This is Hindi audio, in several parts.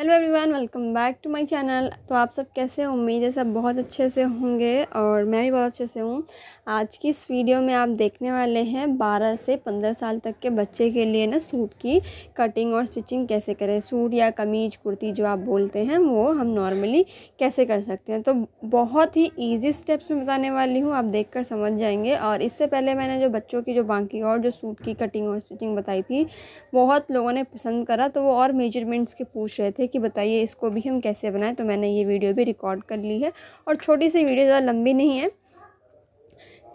hello everyone welcome back to my channel तो आप सब कैसे उम्मीद है सब बहुत अच्छे से होंगे और मैं भी बहुत अच्छे से हूँ आज की इस वीडियो में आप देखने वाले हैं 12 से 15 साल तक के बच्चे के लिए ना सूट की कटिंग और स्टिचिंग कैसे करें सूट या कमीज कुर्ती जो आप बोलते हैं वो हम नॉर्मली कैसे कर सकते हैं तो बहुत ही ईजी स्टेप्स में बताने वाली हूँ आप देख कर समझ जाएंगे और इससे पहले मैंने जो बच्चों की जो बाकी और जो सूट की कटिंग और स्टिचिंग बताई थी बहुत लोगों ने पसंद करा तो वो और मेजरमेंट्स के पूछ रहे थे कि बताइए इसको भी हम कैसे बनाएं तो मैंने ये वीडियो भी रिकॉर्ड कर ली है और छोटी सी वीडियो ज़्यादा लंबी नहीं है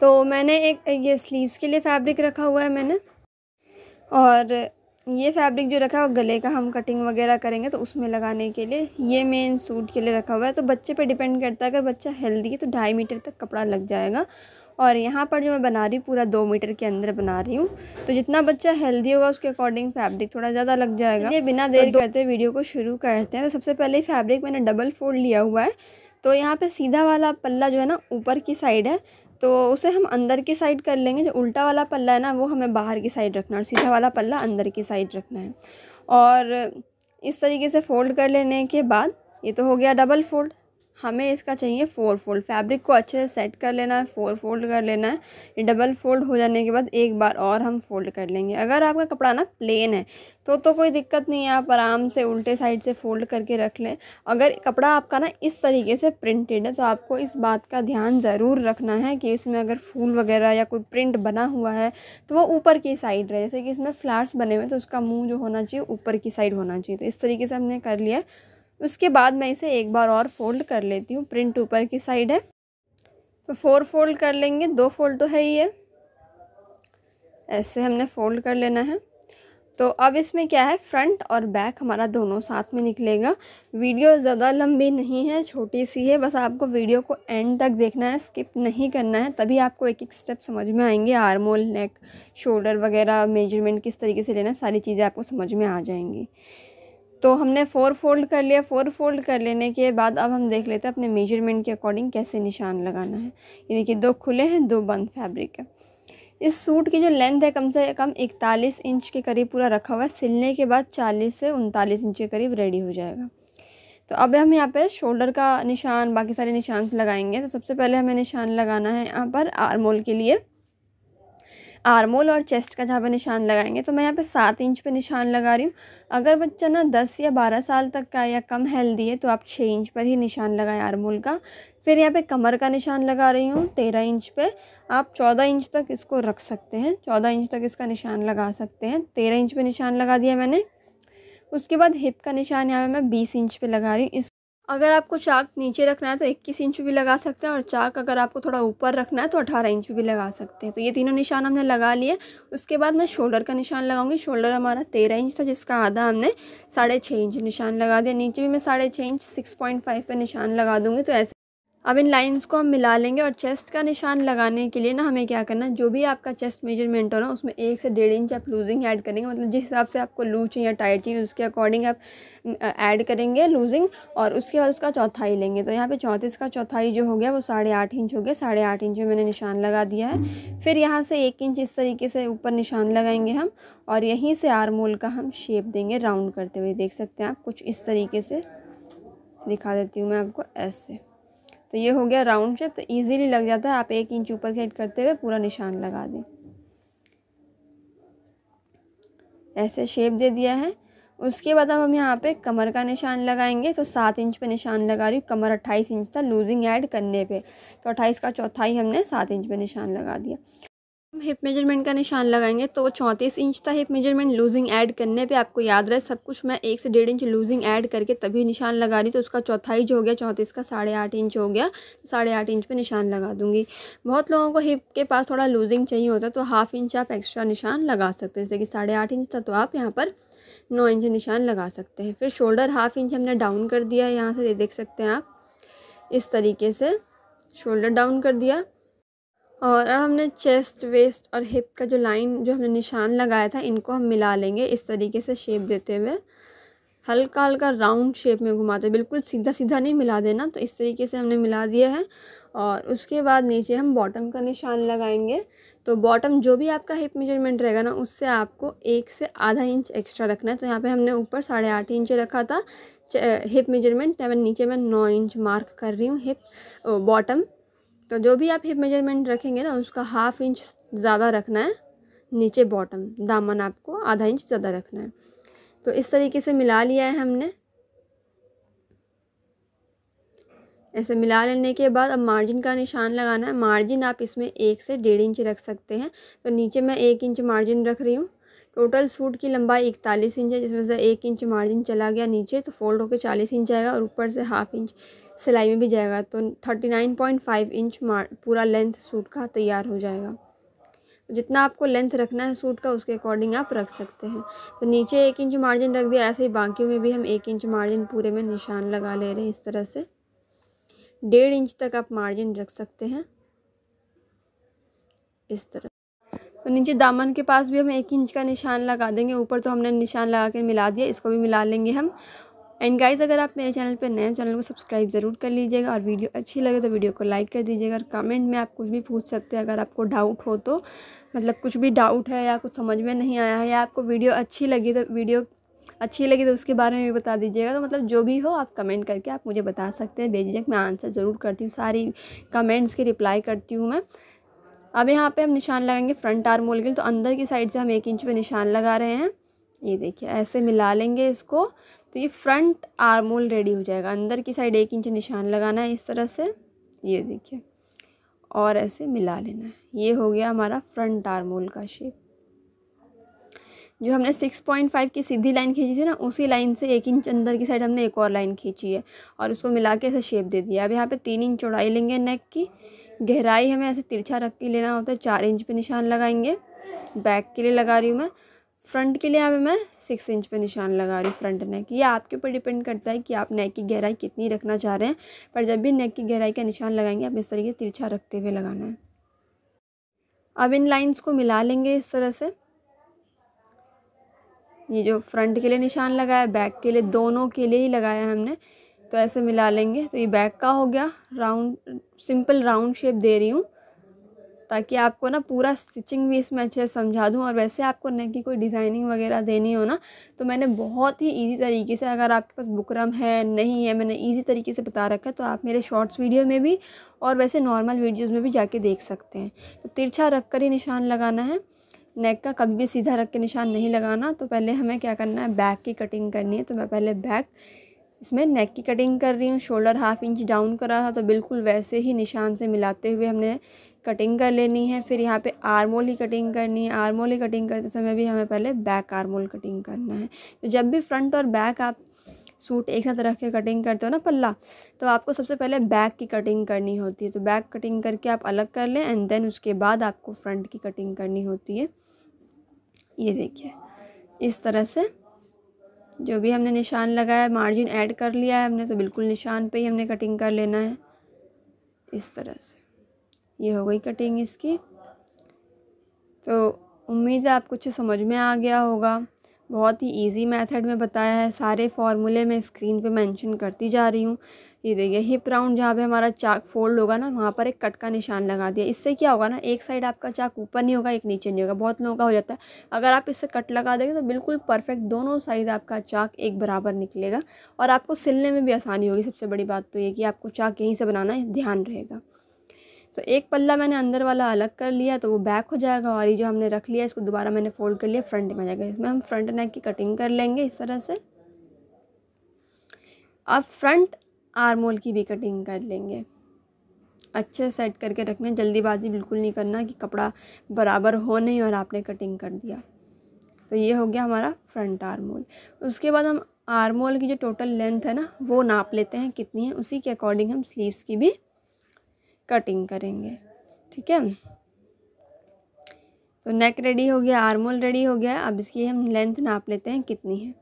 तो मैंने एक ये स्लीव्स के लिए फ़ैब्रिक रखा हुआ है मैंने और ये फैब्रिक जो रखा है वो गले का हम कटिंग वगैरह करेंगे तो उसमें लगाने के लिए ये मेन सूट के लिए रखा हुआ है तो बच्चे पे डिपेंड करता है अगर बच्चा हेल्दी है तो ढाई मीटर तक कपड़ा लग जाएगा और यहाँ पर जो मैं बना रही हूँ पूरा दो मीटर के अंदर बना रही हूँ तो जितना बच्चा हेल्दी होगा उसके अकॉर्डिंग फैब्रिक थोड़ा ज़्यादा लग जाएगा ये बिना तो देर तो करते वीडियो को शुरू करते हैं तो सबसे पहले फैब्रिक मैंने डबल फोल्ड लिया हुआ है तो यहाँ पर सीधा वाला पल्ला जो है ना ऊपर की साइड है तो उसे हम अंदर की साइड कर लेंगे जो उल्टा वाला पल्ला है ना वो हमें बाहर की साइड रखना है और सीधा वाला पल्ला अंदर की साइड रखना है और इस तरीके से फ़ोल्ड कर लेने के बाद ये तो हो गया डबल फोल्ड हमें इसका चाहिए फोर फोल्ड फैब्रिक को अच्छे से सेट कर लेना है फोर फोल्ड कर लेना है ये डबल फोल्ड हो जाने के बाद एक बार और हम फोल्ड कर लेंगे अगर आपका कपड़ा ना प्लेन है तो तो कोई दिक्कत नहीं है आप आराम से उल्टे साइड से फोल्ड करके रख लें अगर कपड़ा आपका ना इस तरीके से प्रिंटेड है तो आपको इस बात का ध्यान ज़रूर रखना है कि इसमें अगर फूल वगैरह या कोई प्रिंट बना हुआ है तो वो ऊपर की साइड रहे जैसे कि इसमें फ्लार्स बने हुए तो उसका मुँह जो होना चाहिए ऊपर की साइड होना चाहिए तो इस तरीके से हमने कर लिया उसके बाद मैं इसे एक बार और फोल्ड कर लेती हूँ प्रिंट ऊपर की साइड है तो फोर फोल्ड कर लेंगे दो फोल्ड तो है ही है ऐसे हमने फोल्ड कर लेना है तो अब इसमें क्या है फ्रंट और बैक हमारा दोनों साथ में निकलेगा वीडियो ज़्यादा लंबी नहीं है छोटी सी है बस आपको वीडियो को एंड तक देखना है स्किप नहीं करना है तभी आपको एक एक स्टेप समझ में आएंगे आर्मोल नेक शोल्डर वगैरह मेजरमेंट किस तरीके से लेना है सारी चीज़ें आपको समझ में आ जाएंगी तो हमने फोर फोल्ड कर लिया फोर फोल्ड कर लेने के बाद अब हम देख लेते हैं अपने मेजरमेंट के अकॉर्डिंग कैसे निशान लगाना है ये देखिए दो खुले हैं दो बंद फैब्रिक है इस सूट की जो लेंथ है कम से कम इकतालीस इंच के करीब पूरा रखा हुआ है सिलने के बाद चालीस से उनतालीस इंच के करीब रेडी हो जाएगा तो अब हम यहाँ पे शोल्डर का निशान बाकी सारे निशान लगाएंगे तो सबसे पहले हमें निशान लगाना है यहाँ पर आरमोल के लिए आर्मोल और चेस्ट का जहाँ पर निशान लगाएंगे तो मैं यहाँ पे सात इंच पे निशान लगा रही हूँ अगर बच्चा ना दस या बारह साल तक का या कम हेल्दी है तो आप छः इंच पर ही निशान लगाएं आर्मोल का फिर यहाँ पे कमर का निशान लगा रही हूँ तेरह इंच पे आप चौदह इंच तक इसको रख सकते हैं चौदह इंच तक इसका निशान लगा सकते हैं तेरह इंच पर निशान लगा दिया मैंने उसके बाद हिप का निशान यहाँ पर मैं बीस इंच पर लगा रही हूँ इस अगर आपको चाक नीचे रखना है तो इक्कीस इंच भी लगा सकते हैं और चाक अगर आपको थोड़ा ऊपर रखना है तो अठारह इंच भी लगा सकते हैं तो ये तीनों निशान हमने लगा लिए उसके बाद मैं शोल्डर का निशान लगाऊंगी शोल्डर हमारा तेरह इंच था जिसका आधा हमने साढ़े छः इंच निशान लगा दिया नीचे भी मैं साढ़े छः इंच सिक्स पॉइंट फाइव पर निशान लगा दूँगी तो ऐसे अब इन लाइंस को हम मिला लेंगे और चेस्ट का निशान लगाने के लिए ना हमें क्या करना है जो भी आपका चेस्ट मेजरमेंट हो ना उसमें एक से डेढ़ इंच आप लूजिंग ऐड करेंगे मतलब जिस हिसाब से आपको लूज चाहिए या टाइट चाहिए उसके अकॉर्डिंग आप ऐड करेंगे लूजिंग और उसके बाद उसका चौथाई लेंगे तो यहाँ पे चौंतीस का चौथाई जो हो गया वो साढ़े आठ इंच हो गया साढ़े आठ इंच में मैंने निशान लगा दिया है फिर यहाँ से एक इंच इस तरीके से ऊपर निशान लगाएंगे हम और यहीं से आरमोल का हम शेप देंगे राउंड करते हुए देख सकते हैं आप कुछ इस तरीके से दिखा देती हूँ मैं आपको ऐसे तो ये हो गया राउंड शेप तो ईजीली लग जाता है आप एक इंच ऊपर सेट करते हुए पूरा निशान लगा दें ऐसे शेप दे दिया है उसके बाद अब हम यहाँ पे कमर का निशान लगाएंगे तो सात इंच पे निशान लगा रही हूँ कमर अट्ठाईस इंच था लूजिंग ऐड करने पे तो अट्ठाईस का चौथाई हमने सात इंच पे निशान लगा दिया हम हिप मेजरमेंट का निशान लगाएंगे तो चौंतीस इंच था हिप मेजरमेंट लूजिंग ऐड करने पे आपको याद रहे सब कुछ मैं एक से डेढ़ इंच लूजिंग ऐड करके तभी निशान लगा रही तो उसका चौथाई जो हो गया चौंतीस का साढ़े आठ इंच हो गया तो साढ़े आठ इंच पे निशान लगा दूंगी बहुत लोगों को हिप के पास थोड़ा लूजिंग चाहिए होता तो हाफ इंच आप एक्स्ट्रा निशान लगा सकते हैं जैसे कि साढ़े आठ इंच था तो आप यहाँ पर नौ इंच निशान लगा सकते हैं फिर शोल्डर हाफ इंच हमने डाउन कर दिया यहाँ से देख सकते हैं आप इस तरीके से शोल्डर डाउन कर दिया और अब हमने चेस्ट वेस्ट और हिप का जो लाइन जो हमने निशान लगाया था इनको हम मिला लेंगे इस तरीके से शेप देते हुए हल्का हल्का राउंड शेप में घुमाते बिल्कुल सीधा सीधा नहीं मिला देना तो इस तरीके से हमने मिला दिया है और उसके बाद नीचे हम बॉटम का निशान लगाएंगे तो बॉटम जो भी आपका हिप मेजरमेंट रहेगा ना उससे आपको एक से आधा इंच एक्स्ट्रा रखना है तो यहाँ पे हमने ऊपर साढ़े आठ इंच रखा था हिप मेजरमेंट मैं नीचे मैं नौ इंच मार्क कर रही हूँ हिप बॉटम तो जो भी आप हिप मेजरमेंट रखेंगे ना उसका हाफ इंच ज़्यादा रखना है नीचे बॉटम दामन आपको आधा इंच ज़्यादा रखना है तो इस तरीके से मिला लिया है हमने ऐसे मिला लेने के बाद अब मार्जिन का निशान लगाना है मार्जिन आप इसमें एक से डेढ़ इंच रख सकते हैं तो नीचे मैं एक इंच मार्जिन रख रही हूँ टोटल सूट की लंबाई इकतालीस इंच है जिसमें से एक इंच मार्जिन चला गया नीचे तो फोल्ड होकर चालीस इंच आएगा और ऊपर से हाफ इंच सिलाई में भी जाएगा तो thirty nine point five inch पूरा लेंथ सूट का तैयार हो जाएगा तो जितना आपको लेंथ रखना है सूट का उसके अकॉर्डिंग आप रख सकते हैं तो नीचे एक इंच मार्जिन रख दिया ऐसे ही बाकियों में भी हम एक इंच मार्जिन पूरे में निशान लगा ले रहे हैं इस तरह से डेढ़ इंच तक आप मार्जिन रख सकते हैं इस तरह तो नीचे दामन के पास भी हम एक इंच का निशान लगा देंगे ऊपर तो हमने निशान लगा के मिला दिया इसको भी मिला लेंगे हम एंड गाइज अगर आप मेरे चैनल पर नए चैनल को सब्सक्राइब ज़रूर कर लीजिएगा और वीडियो अच्छी लगे तो वीडियो को लाइक कर दीजिएगा और कमेंट में आप कुछ भी पूछ सकते हैं अगर आपको डाउट हो तो मतलब कुछ भी डाउट है या कुछ समझ में नहीं आया है या आपको वीडियो अच्छी लगी तो वीडियो अच्छी लगी तो उसके बारे में भी बता दीजिएगा तो मतलब जो भी हो आप कमेंट करके आप मुझे बता सकते हैं बेझिझक मैं आंसर ज़रूर करती हूँ सारी कमेंट्स की रिप्लाई करती हूँ मैं अब यहाँ पे हम निशान लगाएंगे फ्रंट आर्म मोल के तो अंदर की साइड से हम एक इंच पे निशान लगा रहे हैं ये देखिए ऐसे मिला लेंगे इसको तो ये फ्रंट आर्म होल रेडी हो जाएगा अंदर की साइड एक इंच निशान लगाना है इस तरह से ये देखिए और ऐसे मिला लेना है ये हो गया हमारा फ्रंट आर्म होल का शेप जो हमने सिक्स पॉइंट फाइव की सीधी लाइन खींची थी ना उसी लाइन से एक इंच अंदर की साइड हमने एक और लाइन खींची है और उसको मिला के ऐसे शेप दे दिया अब यहाँ पे तीन इंच चौड़ाई लेंगे नेक की गहराई हमें ऐसे तिरछा रख के लेना होता है चार इंच पे निशान लगाएंगे बैक के लिए लगा रही हूँ मैं फ्रंट के लिए अभी मैं सिक्स इंच पे निशान लगा रही हूँ फ्रंट नेक ये आपके ऊपर डिपेंड करता है कि आप नेक की गहराई कितनी रखना चाह रहे हैं पर जब भी नेक की गहराई का निशान लगाएंगे आप इस तरीके तिरछा रखते हुए लगाना है अब इन लाइंस को मिला लेंगे इस तरह से ये जो फ्रंट के लिए निशान लगाया बैक के लिए दोनों के लिए ही लगाया हमने तो ऐसे मिला लेंगे तो ये बैक का हो गया राउंड सिंपल राउंड शेप दे रही हूँ ताकि आपको ना पूरा स्टिचिंग भी इसमें अच्छे से समझा दूँ और वैसे आपको नेक की कोई डिज़ाइनिंग वगैरह देनी हो ना तो मैंने बहुत ही ईजी तरीके से अगर आपके पास बुकरम है नहीं है मैंने ईजी तरीके से बता रखा है तो आप मेरे शॉर्ट्स वीडियो में भी और वैसे नॉर्मल वीडियोज़ में भी जाके देख सकते हैं तो तिरछा रख कर ही निशान लगाना है नेक का कभी भी सीधा रख के निशान नहीं लगाना तो पहले हमें क्या करना है बैक की कटिंग करनी है तो मैं पहले बैक इसमें नेक की कटिंग कर रही हूँ शोल्डर हाफ इंच डाउन करा था तो बिल्कुल वैसे ही निशान से मिलाते हुए हमने कटिंग कर लेनी है फिर यहाँ पे आर्मोल ही कटिंग करनी है आर्मोल ही कटिंग करते समय भी हमें पहले बैक आर्मोल कटिंग करना है तो जब भी फ्रंट और बैक आप सूट एक साथ रख के कटिंग करते हो ना पल्ला तो आपको सबसे पहले बैक की कटिंग करनी होती है तो बैक कटिंग करके आप अलग कर लें एंड देन उसके बाद आपको फ्रंट की कटिंग करनी होती है ये देखिए इस तरह से जो भी हमने निशान लगाया मार्जिन ऐड कर लिया है हमने तो बिल्कुल निशान पे ही हमने कटिंग कर लेना है इस तरह से ये हो गई कटिंग इसकी तो उम्मीद है आप कुछ समझ में आ गया होगा बहुत ही इजी मेथड में बताया है सारे फार्मूले मैं स्क्रीन पे मेंशन करती जा रही हूँ ये देखिए हिप राउंड जहाँ पे हमारा चाक फोल्ड होगा ना वहाँ पर एक कट का निशान लगा दिया इससे क्या होगा ना एक साइड आपका चाक ऊपर नहीं होगा एक नीचे नहीं होगा बहुत लोगों का हो जाता है अगर आप इससे कट लगा देंगे तो बिल्कुल परफेक्ट दोनों साइड आपका चाक एक बराबर निकलेगा और आपको सिलने में भी आसानी होगी सबसे बड़ी बात तो ये कि आपको चाक यहीं से बनाना ध्यान रहेगा तो एक पल्ला मैंने अंदर वाला अलग कर लिया तो वो बैक हो जाएगा और ये जो हमने रख लिया इसको दोबारा मैंने फोल्ड कर लिया फ्रंट में जाएगा इसमें हम फ्रंट नेक की कटिंग कर लेंगे इस तरह से अब फ्रंट आरमोल की भी कटिंग कर लेंगे अच्छे सेट करके रखना जल्दीबाजी बिल्कुल नहीं करना कि कपड़ा बराबर हो नहीं और आपने कटिंग कर दिया तो ये हो गया हमारा फ्रंट आरमोल उसके बाद हम आरमोल की जो टोटल लेंथ है ना वो नाप लेते हैं कितनी है उसी के अकॉर्डिंग हम स्लीव्स की भी कटिंग करेंगे ठीक है तो नेक रेडी हो गया आर्मोल रेडी हो गया अब इसकी हम लेंथ नाप लेते हैं कितनी है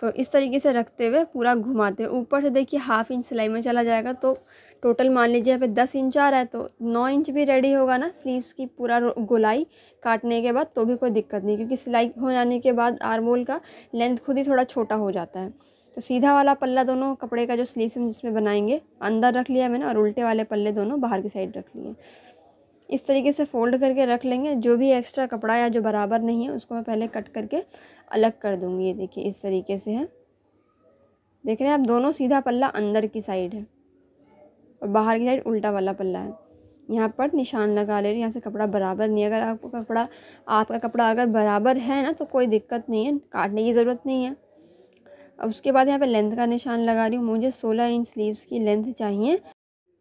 तो इस तरीके से रखते हुए पूरा घुमाते हैं ऊपर से देखिए हाफ इंच सिलाई में चला जाएगा तो टोटल मान लीजिए यहाँ पे दस इंच आ रहा है तो नौ इंच भी रेडी होगा ना स्लीव्स की पूरा गोलाई काटने के बाद तो भी कोई दिक्कत नहीं क्योंकि सिलाई हो जाने के बाद आर्मोल का लेंथ खुद ही थोड़ा छोटा हो जाता है तो सीधा वाला पल्ला दोनों कपड़े का जो स्लीस हम जिसमें बनाएंगे अंदर रख लिया मैंने और उल्टे वाले पल्ले दोनों बाहर की साइड रख लिए इस तरीके से फोल्ड करके रख लेंगे जो भी एक्स्ट्रा कपड़ा या जो बराबर नहीं है उसको मैं पहले कट करके अलग कर दूँगी ये देखिए इस तरीके से है देख रहे हैं आप दोनों सीधा पल्ला अंदर की साइड है और बाहर की साइड उल्टा वाला पल्ला है यहाँ पर निशान लगा ले रही यहाँ से कपड़ा बराबर नहीं अगर आपका कपड़ा आपका कपड़ा अगर बराबर है ना तो कोई दिक्कत नहीं है काटने की ज़रूरत नहीं है अब उसके बाद यहाँ पे लेंथ का निशान लगा रही हूँ मुझे 16 इंच स्लीव्स की लेंथ चाहिए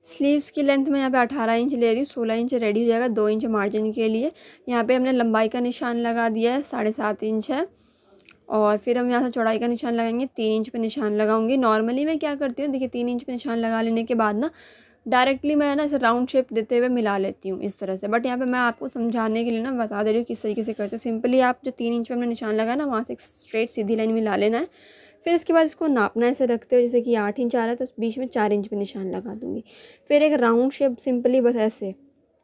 स्लीव्स की लेंथ मैं यहाँ पे 18 इंच ले रही हूँ 16 इंच रेडी हो जाएगा दो इंच मार्जिन के लिए यहाँ पे हमने लंबाई का निशान लगा दिया है साढ़े सात इंच है और फिर हम यहाँ से चौड़ाई का निशान लगाएंगे तीन इंच पर निशान लगाऊंगी नॉर्मली मैं क्या करती हूँ देखिए तीन इंच पर निशान लगा लेने के बाद ना डायरेक्टली मैं ना इसे राउंड शेप देते हुए मिला लेती हूँ इस तरह से बट यहाँ पे मैं आपको समझाने के लिए ना बता दे रही हूँ किस तरीके से करते हैं सिंपली आप जो तीन इंच पे हमने निशान लगाया ना वहाँ से एक स्ट्रेट सीधी लाइन मिला लेना है फिर इसके बाद इसको नापना ऐसे रखते हो जैसे कि आठ इंच आ रहा है तो बीच में चार इंच पे निशान लगा दूंगी फिर एक राउंड शेप सिंपली बस ऐसे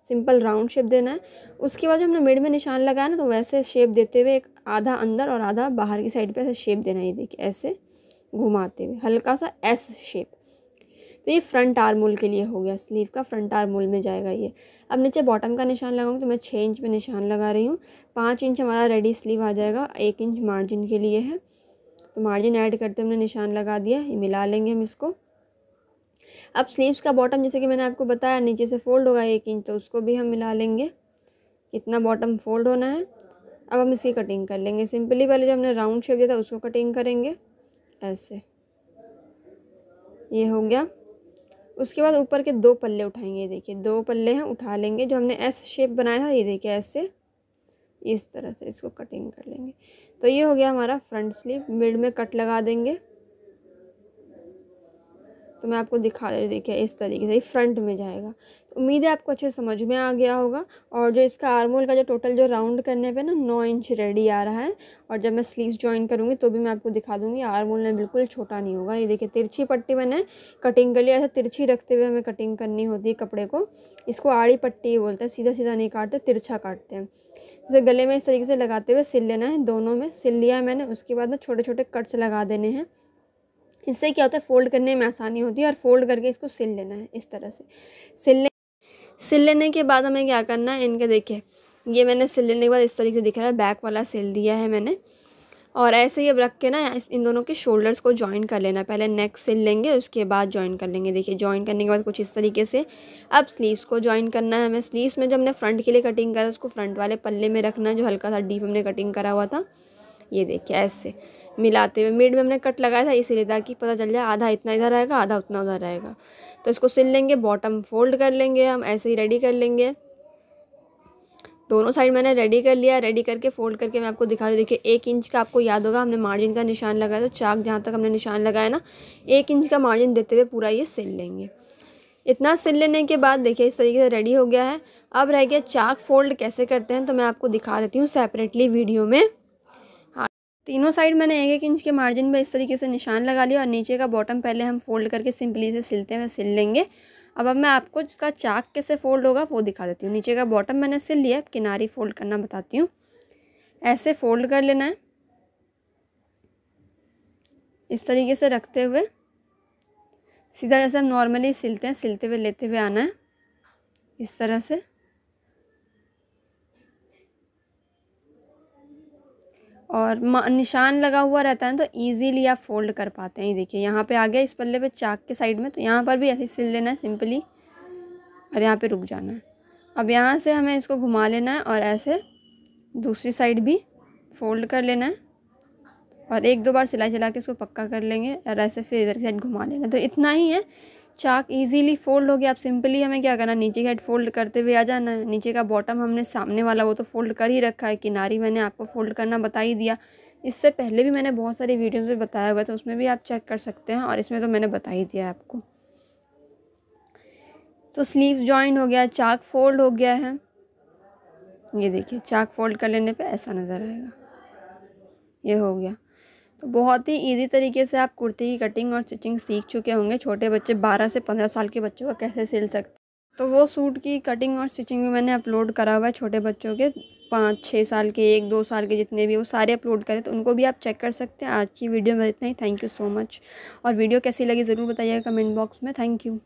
सिंपल राउंड शेप देना है उसके बाद जो हमने मिड में निशान लगाया ना तो वैसे शेप देते हुए एक आधा अंदर और आधा बाहर की साइड पर ऐसे शेप देना ये देखिए ऐसे घुमाते हुए हल्का सा एस शेप तो ये फ्रंट मोल के लिए हो गया स्लीव का फ्रंट मोल में जाएगा ये अब नीचे बॉटम का निशान लगाऊंगी तो मैं छः इंच में निशान लगा रही हूँ पाँच इंच हमारा रेडी स्लीव आ जाएगा एक इंच मार्जिन के लिए है तो मार्जिन ऐड करते हमने निशान लगा दिया ये मिला लेंगे हम इसको अब स्लीव्स का बॉटम जैसे कि मैंने आपको बताया नीचे से फोल्ड होगा एक इंच तो उसको भी हम मिला लेंगे कितना बॉटम फोल्ड होना है अब हम इसकी कटिंग कर लेंगे सिंपली पहले जो हमने राउंड शेप दिया था उसको कटिंग करेंगे ऐसे ये हो गया उसके बाद ऊपर के दो पल्ले उठाएंगे ये देखिए दो पल्ले हैं उठा लेंगे जो हमने एस शेप बनाया था ये देखिए ऐसे इस तरह से इसको कटिंग कर लेंगे तो ये हो गया हमारा फ्रंट स्लीव मिड में कट लगा देंगे तो मैं आपको दिखा रही देखिए इस तरीके से फ्रंट में जाएगा तो उम्मीद है आपको अच्छे समझ में आ गया होगा और जो इसका आर्मोल का जो टोटल जो राउंड करने पे ना नौ इंच रेडी आ रहा है और जब मैं स्लीव्स ज्वाइन करूँगी तो भी मैं आपको दिखा दूँगी आर्मोल ने बिल्कुल छोटा नहीं होगा ये देखिए तिरछी पट्टी मैंने कटिंग कर लिया ऐसा तिरछी रखते हुए हमें कटिंग करनी होती है कपड़े को इसको आड़ी पट्टी बोलते हैं सीधा सीधा नहीं काटते तिरछा काटते हैं उसे गले में इस तरीके से लगाते हुए सिल लेना है दोनों में सिल लिया है मैंने उसके बाद ना छोटे छोटे कट्स लगा देने हैं इससे क्या होता है फोल्ड करने में आसानी होती है और फोल्ड करके इसको सिल लेना है इस तरह से सिलने सिल लेने के बाद हमें क्या करना है इनके देखिए ये मैंने सिल लेने के बाद इस तरीके से दिख रहा है बैक वाला सिल दिया है मैंने और ऐसे ही अब रख के ना इन दोनों के शोल्डर्स को ज्वाइन कर लेना पहले नेक सिल लेंगे उसके बाद ज्वाइन कर लेंगे देखिए ज्वाइन करने के बाद कुछ इस तरीके से अब स्लीव्स को ज्वाइन करना है हमें स्लीव्स में जो हमने फ्रंट के लिए कटिंग करा उसको फ्रंट वाले पल्ले में रखना जो हल्का सा डीप हमने कटिंग करा हुआ था ये देखिए ऐसे मिलाते हुए मिड में हमने कट लगाया था इसीलिए ताकि पता चल जाए आधा इतना इधर रहेगा आधा उतना उधर रहेगा तो इसको सिल लेंगे बॉटम फोल्ड कर लेंगे हम ऐसे ही रेडी कर लेंगे दोनों साइड मैंने रेडी कर लिया रेडी करके फोल्ड करके मैं आपको दिखा रही हूँ देखिए एक इंच का आपको याद होगा हमने मार्जिन का निशान लगाया तो चाक जहाँ तक हमने निशान लगाया ना एक इंच का मार्जिन देते हुए पूरा ये सिल लेंगे इतना सिल लेने के बाद देखिए इस तरीके से रेडी हो गया है अब रह गया चाक फोल्ड कैसे करते हैं तो मैं आपको दिखा देती हूँ सेपरेटली वीडियो में हाँ तीनों साइड मैंने एक एक इंच के मार्जिन में इस तरीके से निशान लगा लिया और नीचे का बॉटम पहले हम फोल्ड करके सिंपली से सिलते हुए सिल लेंगे अब अब मैं आपको इसका चाक कैसे फोल्ड होगा वो दिखा देती हूँ नीचे का बॉटम मैंने सिल लिया किनारी फोल्ड करना बताती हूँ ऐसे फोल्ड कर लेना है इस तरीके से रखते हुए सीधा जैसे हम नॉर्मली सिलते हैं सिलते हुए लेते हुए आना है इस तरह से और निशान लगा हुआ रहता है तो ईजीली आप फोल्ड कर पाते हैं देखिए यहाँ पे आ गया इस पल्ले पे चाक के साइड में तो यहाँ पर भी ऐसे सिल लेना है सिंपली और यहाँ पे रुक जाना है अब यहाँ से हमें इसको घुमा लेना है और ऐसे दूसरी साइड भी फोल्ड कर लेना है और एक दो बार सिलाई चला के इसको पक्का कर लेंगे और ऐसे फिर इधर साइड घुमा लेना तो इतना ही है चाक इजीली फोल्ड हो गया अब सिंपली हमें क्या करना नीचे का हेड फोल्ड करते हुए आ जाना है नीचे का बॉटम हमने सामने वाला वो तो फोल्ड कर ही रखा है किनारी मैंने आपको फोल्ड करना बता ही दिया इससे पहले भी मैंने बहुत सारी वीडियोज़ में बताया हुआ था उसमें भी आप चेक कर सकते हैं और इसमें तो मैंने बता ही दिया है आपको तो स्लीव्स जॉइन हो गया चाक फोल्ड हो गया है ये देखिए चाक फोल्ड कर लेने पर ऐसा नज़र आएगा ये हो गया तो बहुत ही ईजी तरीके से आप कुर्ती की कटिंग और स्टिचिंग सीख चुके होंगे छोटे बच्चे 12 से 15 साल के बच्चों का कैसे सिल सकते तो वो सूट की कटिंग और स्टिचिंग भी मैंने अपलोड करा हुआ है छोटे बच्चों के पाँच छः साल के एक दो साल के जितने भी वो सारे अपलोड करें तो उनको भी आप चेक कर सकते हैं आज की वीडियो में इतना ही थैंक यू सो मच और वीडियो कैसी लगी ज़रूर बताइएगा कमेंट बॉक्स में थैंक यू